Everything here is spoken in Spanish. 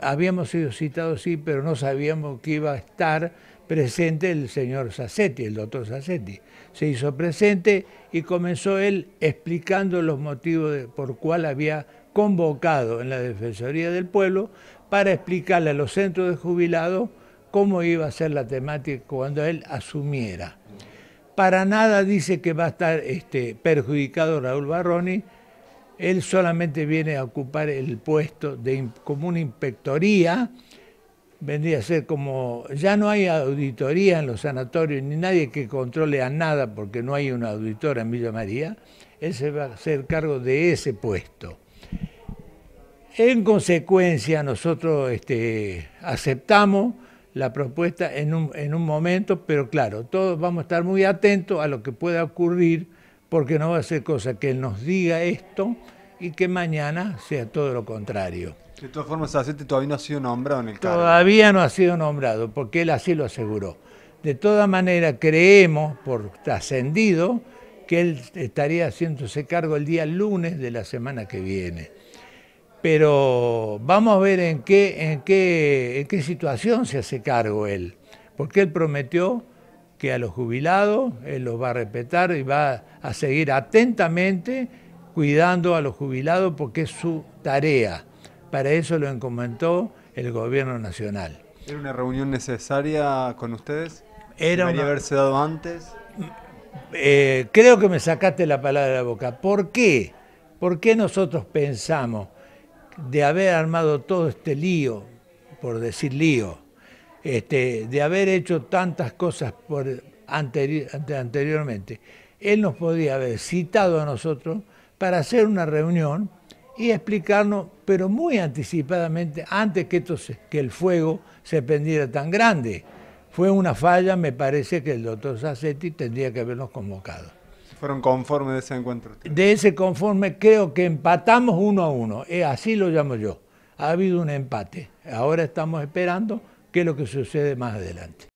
habíamos sido citados, sí, pero no sabíamos que iba a estar presente el señor Sassetti, el doctor Sassetti. Se hizo presente y comenzó él explicando los motivos por cuál había convocado en la Defensoría del Pueblo para explicarle a los centros de jubilados cómo iba a ser la temática cuando él asumiera. Para nada dice que va a estar este, perjudicado Raúl Barroni, él solamente viene a ocupar el puesto de como una inspectoría, vendría a ser como, ya no hay auditoría en los sanatorios, ni nadie que controle a nada porque no hay una auditora en Villa María, él se va a hacer cargo de ese puesto. En consecuencia, nosotros este, aceptamos la propuesta en un, en un momento, pero claro, todos vamos a estar muy atentos a lo que pueda ocurrir porque no va a ser cosa que él nos diga esto y que mañana sea todo lo contrario. De todas formas, todavía no ha sido nombrado en el cargo. Todavía no ha sido nombrado, porque él así lo aseguró. De toda manera, creemos, por trascendido, que él estaría haciéndose cargo el día lunes de la semana que viene. Pero vamos a ver en qué, en qué, en qué situación se hace cargo él, porque él prometió que a los jubilados él los va a respetar y va a seguir atentamente cuidando a los jubilados porque es su tarea. Para eso lo encomendó el gobierno nacional. ¿Era una reunión necesaria con ustedes? Era haberse dado antes? Eh, creo que me sacaste la palabra de la boca. ¿Por qué? ¿Por qué nosotros pensamos de haber armado todo este lío, por decir lío, este, de haber hecho tantas cosas anteriormente, él nos podía haber citado a nosotros para hacer una reunión y explicarnos, pero muy anticipadamente, antes que, que el fuego se prendiera tan grande. Fue una falla, me parece que el doctor Sassetti tendría que habernos convocado. ¿Fueron conformes de ese encuentro? De ese conforme creo que empatamos uno a uno, eh, así lo llamo yo. Ha habido un empate. Ahora estamos esperando qué es lo que sucede más adelante.